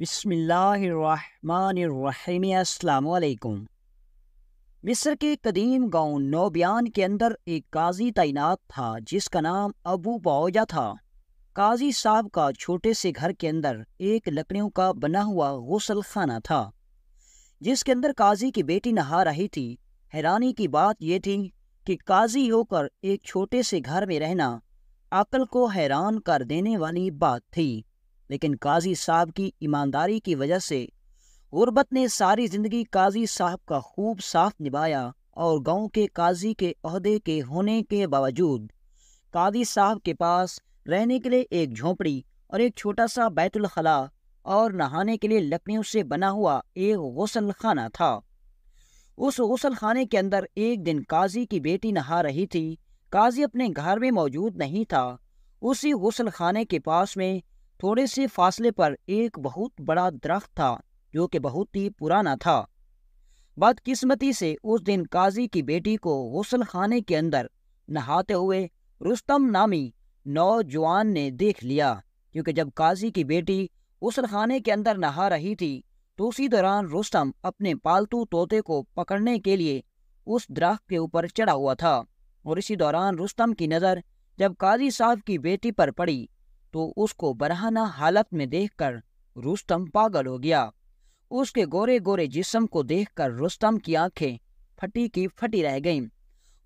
बसमिल्लाकुम मिस्र के कदीम गांव नौबियान के अंदर एक काजी तैनात था जिसका नाम अबू बावजा था काजी साहब का छोटे से घर के अंदर एक लकड़ियों का बना हुआ गसल खाना था जिसके अंदर काजी की बेटी नहा रही थी हैरानी की बात यह थी कि काजी होकर एक छोटे से घर में रहना अकल को हैरान कर देने वाली बात थी लेकिन काजी साहब की ईमानदारी की वजह से गुर्बत ने सारी ज़िंदगी काजी साहब का खूब साथ निभाया और गांव के काजी के अहदे के होने के बावजूद काजी साहब के पास रहने के लिए एक झोपड़ी और एक छोटा सा बैतुलखला और नहाने के लिए लकड़ियों से बना हुआ एक गसल खाना था उस गसल खाने के अंदर एक दिन काजी की बेटी नहा रही थी काजी अपने घर में मौजूद नहीं था उसी गसल खाने के पास में थोड़े से फासले पर एक बहुत बड़ा दरख्त था जो कि बहुत ही पुराना था बदकिस्मती से उस दिन काजी की बेटी को गसल खाने के अंदर नहाते हुए रुस्तम नामी नौजवान ने देख लिया क्योंकि जब काजी की बेटी गसल खाने के अंदर नहा रही थी तो उसी दौरान रुस्तम अपने पालतू तोते को पकड़ने के लिए उस दरख्त के ऊपर चढ़ा हुआ था और इसी दौरान रुस्तम की नज़र जब काजी साहब की बेटी पर पड़ी तो उसको बरहाना हालत में देखकर रुस्तम पागल हो गया उसके गोरे गोरे जिस्म को देखकर रुस्तम की आंखें फटी की फटी रह गईं।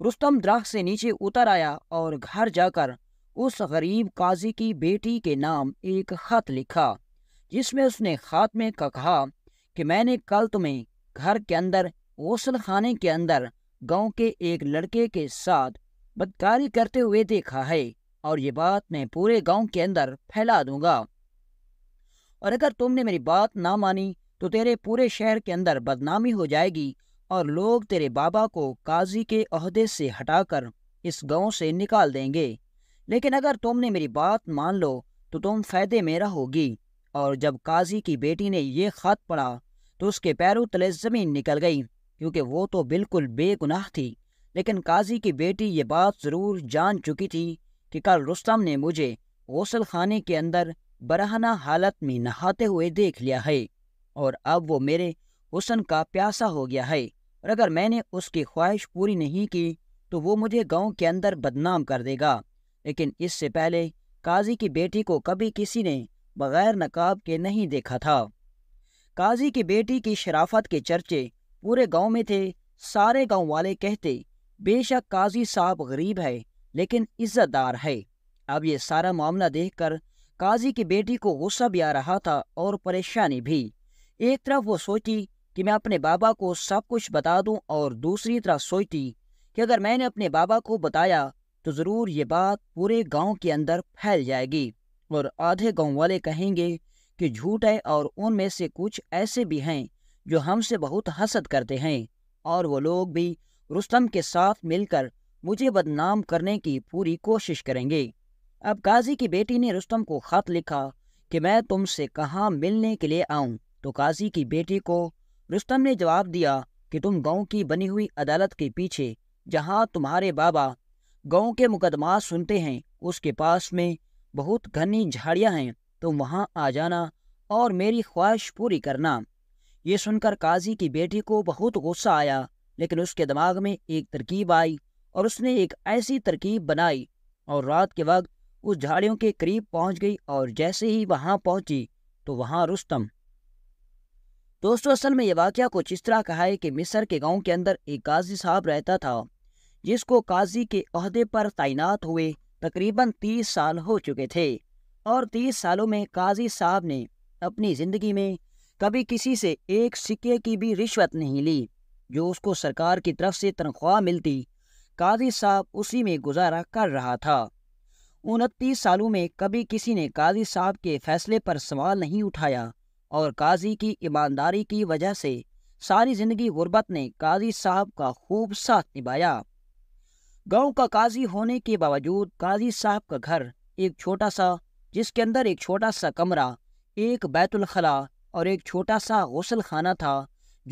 रुस्तम द्राख से नीचे उतर आया और घर जाकर उस गरीब काजी की बेटी के नाम एक खत लिखा जिसमें उसने खात में कहा कि मैंने कल तुम्हें घर के अंदर गौसल खाने के अंदर गांव के एक लड़के के साथ बदकारी करते हुए देखा है और ये बात मैं पूरे गांव के अंदर फैला दूंगा और अगर तुमने मेरी बात ना मानी तो तेरे पूरे शहर के अंदर बदनामी हो जाएगी और लोग तेरे बाबा को काजी के अहदे से हटाकर इस गांव से निकाल देंगे लेकिन अगर तुमने मेरी बात मान लो तो तुम फायदे में रहोगी और जब काजी की बेटी ने यह खत पढ़ा तो उसके पैरों तले ज़मीन निकल गई क्योंकि वो तो बिल्कुल बेगुनाह थी लेकिन काजी की बेटी ये बात ज़रूर जान चुकी थी कि कल रुस्तम ने मुझे गौसल खाने के अंदर बरहना हालत में नहाते हुए देख लिया है और अब वो मेरे हुसन का प्यासा हो गया है और अगर मैंने उसकी ख्वाहिश पूरी नहीं की तो वो मुझे गांव के अंदर बदनाम कर देगा लेकिन इससे पहले काजी की बेटी को कभी किसी ने बगैर नकाब के नहीं देखा था काजी की बेटी की शराफत के चर्चे पूरे गांव में थे सारे गांव वाले कहते बेशक काजी साहब गरीब है लेकिन इज्जतदार है अब ये सारा मामला देखकर काजी की बेटी को गुस्सा भी आ रहा था और परेशानी भी एक तरफ वो सोची कि मैं अपने बाबा को सब कुछ बता दूं और दूसरी तरफ सोचती कि अगर मैंने अपने बाबा को बताया तो ज़रूर ये बात पूरे गांव के अंदर फैल जाएगी और आधे गांव वाले कहेंगे कि झूठ है और उनमें से कुछ ऐसे भी हैं जो हमसे बहुत हसद करते हैं और वो लोग भी रुस्तम के साथ मिलकर मुझे बदनाम करने की पूरी कोशिश करेंगे अब काजी की बेटी ने रुस्तम को खत लिखा कि मैं तुमसे कहाँ मिलने के लिए आऊँ तो काजी की बेटी को रुस्तम ने जवाब दिया कि तुम गांव की बनी हुई अदालत के पीछे जहां तुम्हारे बाबा गांव के मुकदमा सुनते हैं उसके पास में बहुत घनी झाड़ियां हैं तुम तो वहां आ जाना और मेरी ख्वाहिश पूरी करना ये सुनकर काजी की बेटी को बहुत गुस्सा आया लेकिन उसके दिमाग में एक तरकीब आई और उसने एक ऐसी तरकीब बनाई और रात के वक्त उस झाड़ियों के करीब पहुंच गई और जैसे ही वहां पहुंची तो वहां रुस्तम दोस्तों असल में यह वाक़ कुछ इस तरह कहा है कि मिस्र के गांव के अंदर एक काजी साहब रहता था जिसको काजी के अहदे पर तैनात हुए तकरीबन तीस साल हो चुके थे और तीस सालों में काजी साहब ने अपनी ज़िंदगी में कभी किसी से एक सिक्के की भी रिश्वत नहीं ली जो उसको सरकार की तरफ से तनख्वाह मिलती काजी साहब उसी में गुजारा कर रहा था उनतीस सालों में कभी किसी ने काजी साहब के फैसले पर सवाल नहीं उठाया और काजी की ईमानदारी की वजह से सारी जिंदगी गुर्बत ने काजी साहब का खूब साथ निभाया गांव का काजी होने के बावजूद काजी साहब का घर एक छोटा सा जिसके अंदर एक छोटा सा कमरा एक बैतुलखला और एक छोटा सा गौसल खाना था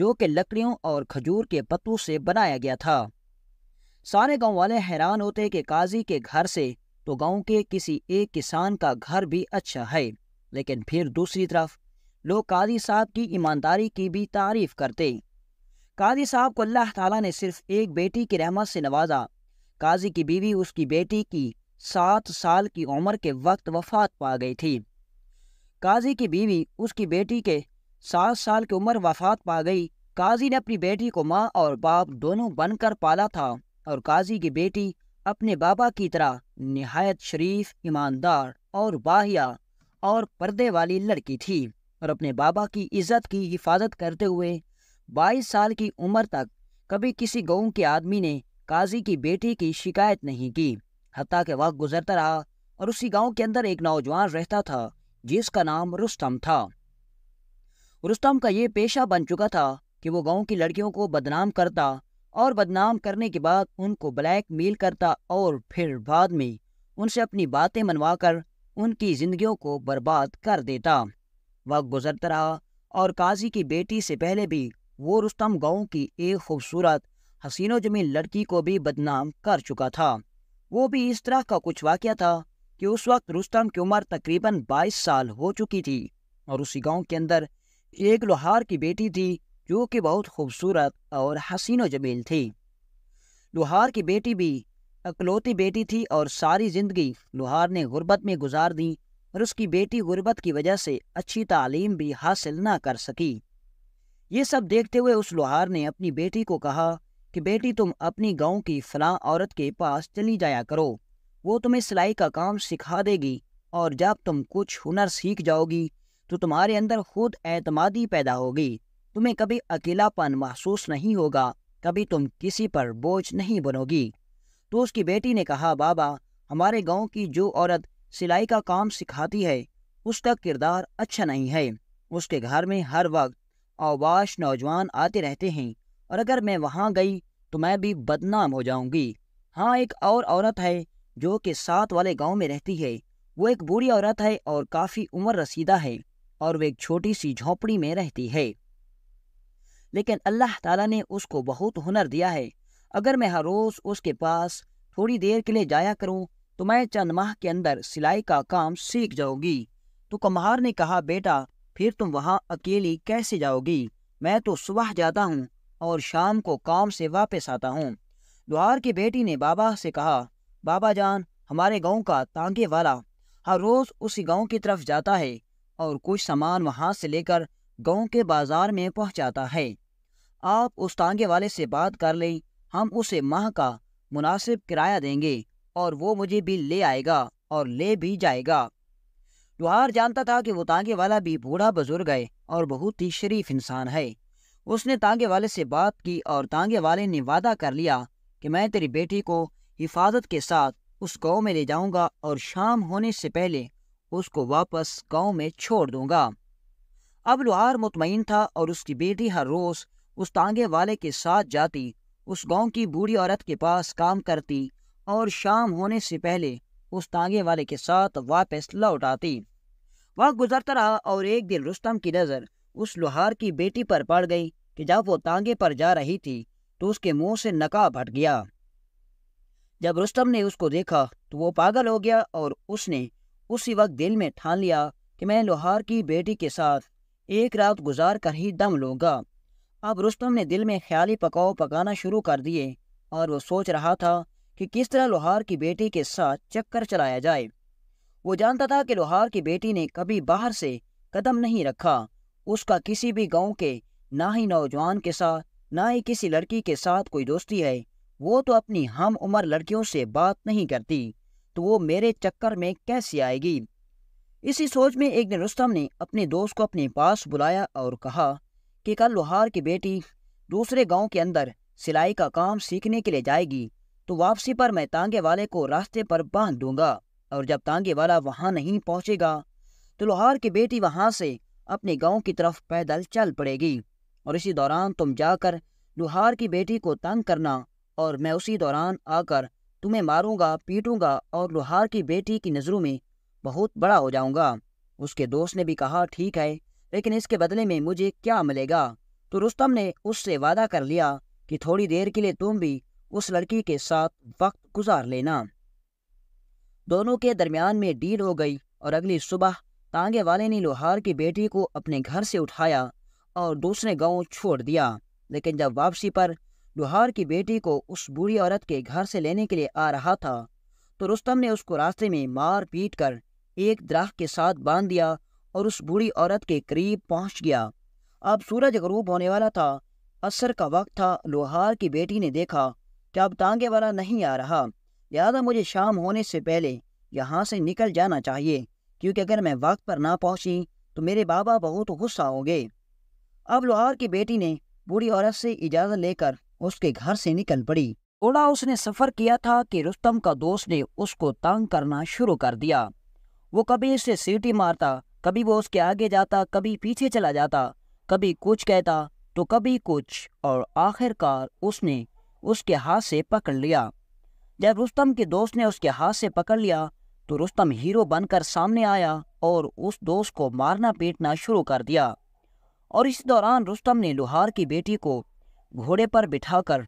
जो कि लकड़ियों और खजूर के पत्तों से बनाया गया था सारे गांव वाले हैरान होते कि काजी के घर से तो गांव के किसी एक किसान का घर भी अच्छा है लेकिन फिर दूसरी तरफ लोग काजी साहब की ईमानदारी की भी तारीफ करते काजी साहब को अल्लाह ताला ने सिर्फ एक बेटी की रहमत से नवाजा काजी की बीवी उसकी बेटी की सात साल की उम्र के वक्त वफात पा गई थी काजी की बीवी उसकी बेटी के सात साल की उम्र वफात पा गई काजी ने अपनी बेटी को माँ और बाप दोनों बनकर पाला था और काजी की बेटी अपने बाबा की तरह नहायत शरीफ ईमानदार और बाहिया और पर्दे वाली लड़की थी और अपने बाबा की इज्जत की हिफाजत करते हुए बाईस साल की उम्र तक कभी किसी गाँव के आदमी ने काजी की बेटी की शिकायत नहीं की हती के वक्त गुजरता रहा और उसी गांव के अंदर एक नौजवान रहता था जिसका नाम रुस्तम था रुस्तम का ये पेशा बन चुका था कि वो गांव की लड़कियों को बदनाम करता और बदनाम करने के बाद उनको ब्लैकमेल करता और फिर बाद में उनसे अपनी बातें मनवाकर उनकी जिंदगियों को बर्बाद कर देता वक्त गुजरता रहा और काजी की बेटी से पहले भी वो रुस्तम गांव की एक खूबसूरत हसीनो जमीन लड़की को भी बदनाम कर चुका था वो भी इस तरह का कुछ वाक़ था कि उस वक्त रुस्तम की उम्र तकरीबन 22 साल हो चुकी थी और उसी गांव के अंदर एक लोहार की बेटी थी जो कि बहुत खूबसूरत और हसीनो जमील थी लोहार की बेटी भी अकलौती बेटी थी और सारी ज़िंदगी लोहार ने गुर्बत में गुजार दी और उसकी बेटी गुर्बत की वजह से अच्छी तालीम भी हासिल ना कर सकी ये सब देखते हुए उस लोहार ने अपनी बेटी को कहा कि बेटी तुम अपनी गांव की फला औरत के पास चली जाया करो वो तुम्हें सिलाई का काम सिखा देगी और जब तुम कुछ हुनर सीख जाओगी तो तुम्हारे अंदर खुद एतमादी पैदा होगी तुम्हें कभी अकेलापन महसूस नहीं होगा कभी तुम किसी पर बोझ नहीं बनोगी तो उसकी बेटी ने कहा बाबा हमारे गांव की जो औरत सिलाई का काम सिखाती है उसका किरदार अच्छा नहीं है उसके घर में हर वक्त आवाश नौजवान आते रहते हैं और अगर मैं वहाँ गई तो मैं भी बदनाम हो जाऊंगी हाँ एक और औरत है जो कि साथ वाले गांव में रहती है वो एक बूढ़ी औरत है और काफ़ी उम्र रसीदा है और वे एक छोटी सी झोपड़ी में रहती है लेकिन अल्लाह ताला ने उसको बहुत हुनर दिया है अगर मैं हर रोज़ उसके पास थोड़ी देर के लिए जाया करूं तो मैं चंद माह के अंदर सिलाई का काम सीख जाऊंगी तो कुम्हार ने कहा बेटा फिर तुम वहाँ अकेली कैसे जाओगी मैं तो सुबह जाता हूँ और शाम को काम से वापस आता हूँ लोहार की बेटी ने बाबा से कहा बाबा जान हमारे गांव का तांगे वाला हर रोज़ उसी गांव की तरफ जाता है और कुछ सामान वहाँ से लेकर गांव के बाजार में पहुंचाता है आप उस तांगे वाले से बात कर लें हम उसे माह का मुनासिब किराया देंगे और वो मुझे भी ले आएगा और ले भी जाएगा लोहार जानता था कि वो तांगे वाला भी बूढ़ा बुजुर्ग है और बहुत ही शरीफ इंसान है उसने तांगे वाले से बात की और तांगे वाले ने वादा कर लिया कि मैं तेरी बेटी को हिफाजत के साथ उस गांव में ले जाऊंगा और शाम होने से पहले उसको वापस गांव में छोड़ दूंगा अब लुहार मुतमिन था और उसकी बेटी हर रोज उस तांगे वाले के साथ जाती उस गांव की बूढ़ी औरत के पास काम करती और शाम होने से पहले उस तांगे वाले के साथ वापस लौट आती वह गुजरता रहा और एक दिन रुस्तम की नज़र उस लोहार की बेटी पर पड़ गई कि जब वो तांगे पर जा रही थी तो उसके मुंह से नकाब हट गया जब रुस्तम ने उसको देखा तो वो पागल हो गया और उसने उसी वक्त दिल में ठान लिया कि मैं लोहार की बेटी के साथ एक रात गुजार कर ही दम लूंगा अब रुस्तम ने दिल में ख्याली पकाओ पकाना शुरू कर दिए और वो सोच रहा था कि किस तरह लोहार की बेटी के साथ चक्कर चलाया जाए वो जानता था कि लोहार की बेटी ने कभी बाहर से कदम नहीं रखा उसका किसी भी गांव के ना ही नौजवान के साथ ना ही किसी लड़की के साथ कोई दोस्ती है वो तो अपनी हम उम्र लड़कियों से बात नहीं करती तो वो मेरे चक्कर में कैसे आएगी इसी सोच में एक दिन रुस्तम ने अपने दोस्त को अपने पास बुलाया और कहा कि कल लोहार की बेटी दूसरे गांव के अंदर सिलाई का काम सीखने के लिए जाएगी तो वापसी पर मैं तांगे वाले को रास्ते पर बांध दूंगा और जब तांगे वाला वहां नहीं पहुंचेगा तो लोहार की बेटी वहां से अपने गांव की तरफ पैदल चल पड़ेगी और इसी दौरान तुम जाकर लोहार की बेटी को तंग करना और मैं उसी दौरान आकर तुम्हें मारूंगा पीटूंगा और लोहार की बेटी की नज़रों में बहुत बड़ा हो जाऊंगा उसके दोस्त ने भी कहा ठीक है लेकिन इसके बदले में मुझे क्या मिलेगा तो रुस्तम ने उससे वादा कर लिया कि थोड़ी देर के लिए तुम भी उस लड़की के साथ वक्त गुजार लेना दोनों के दरमियान में डील हो गई और अगली सुबह तांगे वाले ने लोहार की बेटी को अपने घर से उठाया और दूसरे गांव छोड़ दिया लेकिन जब वापसी पर लोहार की बेटी को उस बूढ़ी औरत के घर से लेने के लिए आ रहा था तो रुस्तम ने उसको रास्ते में मार पीट कर एक द्राह के साथ बांध दिया और उस बूढ़ी औरत के करीब पहुंच गया अब सूरज गरूब होने वाला था असर का वक्त था लोहार की बेटी ने देखा कि अब तांगे वाला नहीं आ रहा लिहाजा मुझे शाम होने से पहले यहाँ से निकल जाना चाहिए क्योंकि अगर मैं वक्त पर ना पहुंची तो मेरे बाबा बहुत गुस्सा हो गए अब लोहार की बेटी ने बूढ़ी औरत से इजाज़त लेकर उसके घर से निकल पड़ी थोड़ा उसने सफ़र किया था कि रुस्तम का दोस्त ने उसको तंग करना शुरू कर दिया वो कभी इससे सीटी मारता कभी वो उसके आगे जाता कभी पीछे चला जाता कभी कुछ कहता तो कभी कुछ और आखिरकार उसने उसके हाथ से पकड़ लिया जब रुस्तम के दोस्त ने उसके हाथ से पकड़ लिया तो रुस्तम हीरो बनकर सामने आया और उस दोस्त को मारना पीटना शुरू कर दिया और इस दौरान रुस्तम ने लोहार की बेटी को घोड़े पर बिठाकर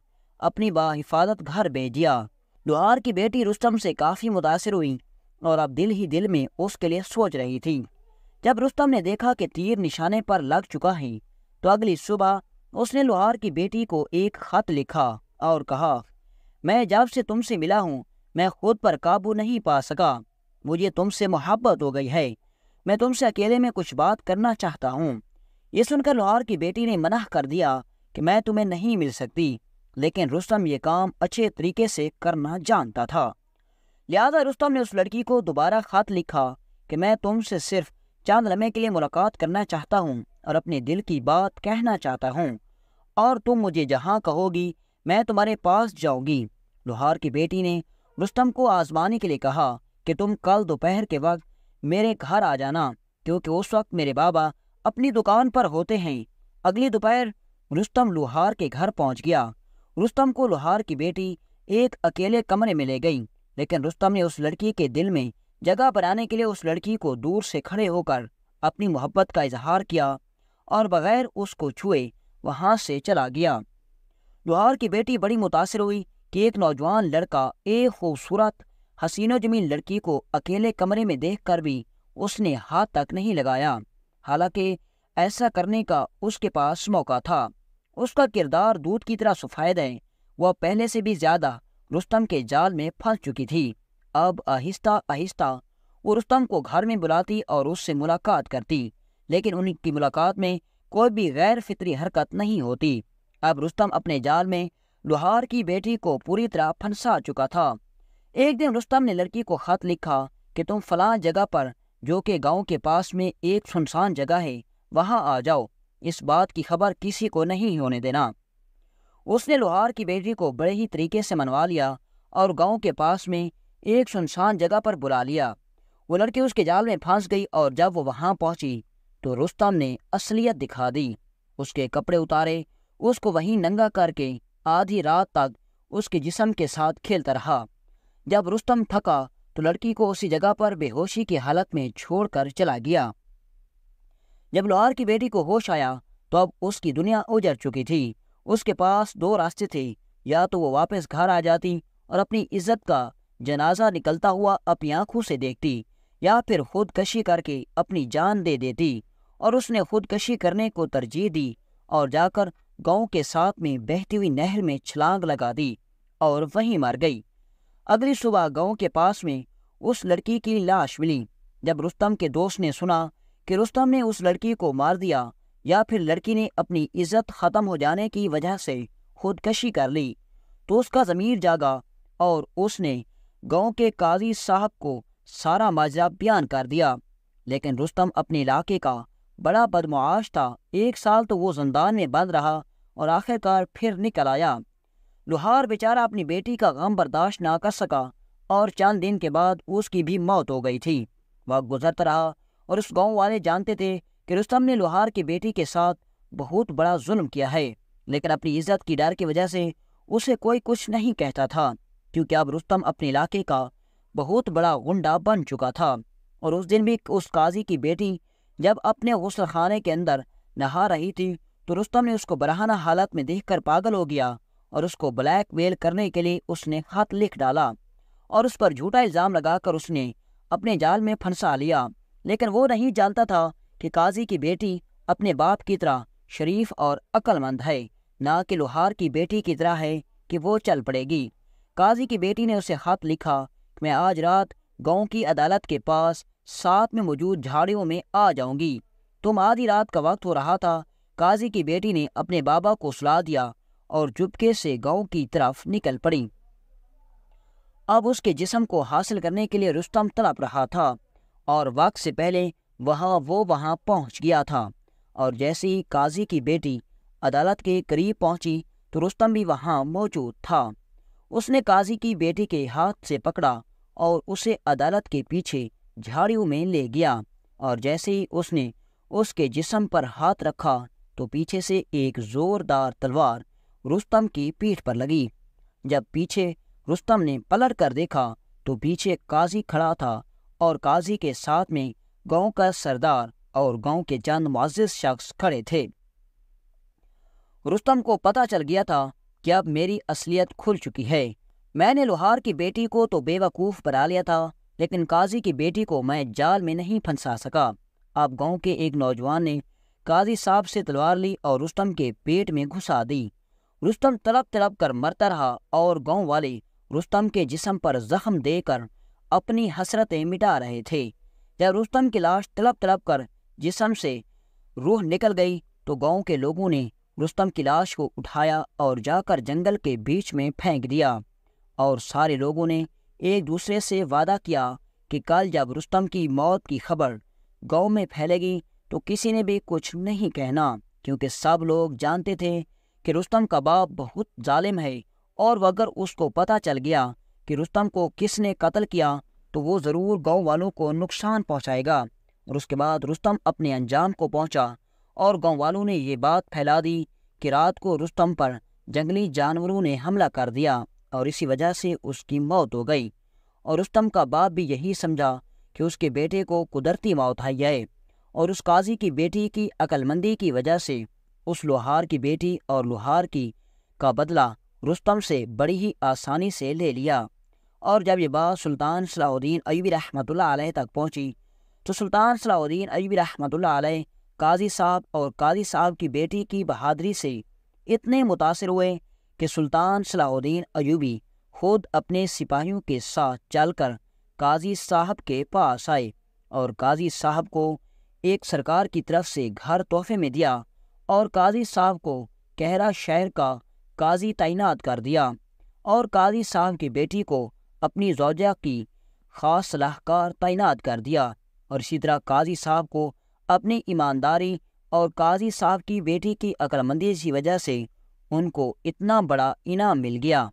अपनी बाहिफाजत घर भेज दिया लोहार की बेटी रुस्तम से काफ़ी मुतासर हुई और अब दिल ही दिल में उसके लिए सोच रही थी जब रुस्तम ने देखा कि तीर निशाने पर लग चुका है तो अगली सुबह उसने लोहार की बेटी को एक खत लिखा और कहा मैं जब से तुमसे मिला हूँ मैं खुद पर काबू नहीं पा सका मुझे तुमसे मोहब्बत हो गई है मैं तुमसे अकेले में कुछ बात करना चाहता हूँ ये सुनकर लोहार की बेटी ने मना कर दिया कि मैं तुम्हें नहीं मिल सकती लेकिन रुस्तम ये काम अच्छे तरीके से करना जानता था लिहाजा रुस्तम ने उस लड़की को दोबारा खत लिखा कि मैं तुमसे सिर्फ चांद लम्हे के लिए मुलाकात करना चाहता हूँ और अपने दिल की बात कहना चाहता हूँ और तुम मुझे जहाँ कहोगी मैं तुम्हारे पास जाऊँगी लोहार की बेटी ने रुस्तम को आजमाने के लिए कहा कि तुम कल दोपहर के वक्त मेरे घर आ जाना क्योंकि उस वक्त मेरे बाबा अपनी दुकान पर होते हैं अगली दोपहर रुस्तम लोहार के घर पहुंच गया रुस्तम को लोहार की बेटी एक अकेले कमरे में ले गई लेकिन रुस्तम ने उस लड़की के दिल में जगह बनाने के लिए उस लड़की को दूर से खड़े होकर अपनी मोहब्बत का इजहार किया और बगैर उसको छुए वहाँ से चला गया लोहार की बेटी बड़ी मुतासर हुई कि एक नौजवान लड़का एक खूबसूरत हसीनो जमीन लड़की को अकेले कमरे में देखकर भी उसने हाथ तक नहीं लगाया हालांकि ऐसा करने का उसके पास मौका था उसका किरदार दूध की तरह सफायद है वह पहले से भी ज़्यादा रुस्तम के जाल में फंस चुकी थी अब आहिस्ता आहिस्ता वो रुस्तम को घर में बुलाती और उससे मुलाकात करती लेकिन उनकी मुलाकात में कोई भी गैर फितरी हरकत नहीं होती अब रुस्तम अपने जाल में लोहार की बेटी को पूरी तरह फंसा चुका था एक दिन रुस्तम ने लड़की को खत लिखा कि तुम फला जगह पर जो कि गांव के पास में एक सुनसान जगह है वहां आ जाओ इस बात की खबर किसी को नहीं होने देना उसने लोहार की बेटी को बड़े ही तरीके से मनवा लिया और गांव के पास में एक सुनसान जगह पर बुला लिया वो लड़की उसके जाल में फंस गई और जब वो वहां पहुंची तो रुस्तम ने असलियत दिखा दी उसके कपड़े उतारे उसको वहीं नंगा करके आधी रात तक उसके जिसम के साथ खेलता रहा जब रुस्तम थका तो लड़की को उसी जगह पर बेहोशी की हालत में छोड़कर चला गया जब लोहार की बेटी को होश आया तो अब उसकी दुनिया उजर चुकी थी उसके पास दो रास्ते थे या तो वो वापस घर आ जाती और अपनी इज्जत का जनाजा निकलता हुआ अपनी आंखों से देखती या फिर खुदकशी करके अपनी जान दे देती और उसने खुदकशी करने को तरजीह दी और जाकर गांव के साथ में बहती हुई नहर में छलांग लगा दी और वहीं मर गई अगली सुबह गांव के पास में उस लड़की की लाश मिली जब रुस्तम के दोस्त ने सुना कि रुस्तम ने उस लड़की को मार दिया या फिर लड़की ने अपनी इज्जत ख़त्म हो जाने की वजह से खुदकशी कर ली तो उसका ज़मीर जागा और उसने गांव के काजी साहब को सारा माजरा बयान कर दिया लेकिन रुस्तम अपने इलाके का बड़ा बदमाश था एक साल तो वो जंदान में बंद रहा और आखिरकार फिर निकल आया लुहार बेचारा अपनी बेटी का गम बर्दाश्त ना कर सका और चंद दिन के बाद उसकी भी मौत हो गई थी वह गुजरता रहा और उस गांव वाले जानते थे कि रुस्तम ने लोहार की बेटी के साथ बहुत बड़ा जुल्म किया है लेकिन अपनी इज्जत की डर की वजह से उसे कोई कुछ नहीं कहता था क्योंकि अब रुस्तम अपने इलाके का बहुत बड़ा गुंडा बन चुका था और उस दिन भी उस काजी की बेटी जब अपने गसल खाने के अंदर नहा रही थी तो रुस्तम ने उसको बरहाना हालत में देखकर पागल हो गया और उसको ब्लैकमेल करने के लिए उसने खत लिख डाला और उस पर झूठा इल्ज़ाम लगाकर उसने अपने जाल में फंसा लिया लेकिन वो नहीं जानता था कि काजी की बेटी अपने बाप की तरह शरीफ और अक्लमंद है ना कि लोहार की बेटी की तरह है कि वो चल पड़ेगी काजी की बेटी ने उसे खत लिखा कि मैं आज रात गांव की अदालत के पास साथ में मौजूद झाड़ियों में आ जाऊंगी तुम आधी रात का वक्त हो रहा था काजी की बेटी ने अपने बाबा को सुला दिया और चुपके से गांव की तरफ निकल पड़ी अब उसके जिसम को हासिल करने के लिए रुस्तम तड़प रहा था और वक्त से पहले वहाँ वो वहाँ पहुँच गया था और जैसे ही काजी की बेटी अदालत के करीब पहुँची तो रुस्तम भी वहाँ मौजूद था उसने काजी की बेटी के हाथ से पकड़ा और उसे अदालत के पीछे झाड़ियों में ले गया और जैसे ही उसने उसके जिसम पर हाथ रखा तो पीछे से एक ज़ोरदार तलवार रुस्तम की पीठ पर लगी जब पीछे रुस्तम ने पलट कर देखा तो पीछे काजी खड़ा था और काजी के साथ में गांव का सरदार और गांव के चंद मुआजिज शख्स खड़े थे रुस्तम को पता चल गया था कि अब मेरी असलियत खुल चुकी है मैंने लोहार की बेटी को तो बेवकूफ़ बना लिया था लेकिन काजी की बेटी को मैं जाल में नहीं फंसा सका अब गांव के एक नौजवान ने काजी साहब से तलवार ली और रुस्तम के पेट में घुसा दी रुस्तम तड़प तड़प कर मरता रहा और गांव वाले रुस्तम के जिसम पर जख्म देकर अपनी हसरतें मिटा रहे थे जब रुस्तम की लाश तड़प तड़प कर जिसम से रूह निकल गई तो गांव के लोगों ने रुस्तम की लाश को उठाया और जाकर जंगल के बीच में फेंक दिया और सारे लोगों ने एक दूसरे से वादा किया कि कल जब रुस्तम की मौत की खबर गांव में फैलेगी तो किसी ने भी कुछ नहीं कहना क्योंकि सब लोग जानते थे कि रुस्तम का बाप बहुत जालिम है और अगर उसको पता चल गया कि रुस्तम को किसने कत्ल किया तो वो ज़रूर गांव वालों को नुकसान पहुंचाएगा और उसके बाद रुस्तम अपने अंजाम को पहुंचा और गांव वालों ने ये बात फैला दी कि रात को रुस्तम पर जंगली जानवरों ने हमला कर दिया और इसी वजह से उसकी मौत हो गई और रुस्तम का बाप भी यही समझा कि उसके बेटे को कुदरती मौत आई है और उस काजी की बेटी की अक्लमंदी की वजह से उस लोहार की बेटी और लोहार की का बदला रुस्तम से बड़ी ही आसानी से ले लिया और जब ये बात सुल्तान सलाउद्दीन अयूबी रहमत तक पहुँची तो सुल्तान सलाउद्दीन अयूबी रहमत काजी साहब और काजी साहब की बेटी की बहादरी से इतने मुतासर हुए कि सुल्तान सलाउद्दीन अयूबी खुद अपने सिपाहियों के साथ चलकर काजी साहब के पास आए और काजी साहब को एक सरकार की तरफ से घर तोहफे में दिया और काजी साहब को कहरा शहर का काजी तैनात कर दिया और काजी साहब की बेटी को अपनी जोजा की खास सलाहकार तैनात कर दिया और इसी तरह काजी साहब को अपनी ईमानदारी और काजी साहब की बेटी की अक्लमंदी की वजह से उनको इतना बड़ा इनाम मिल गया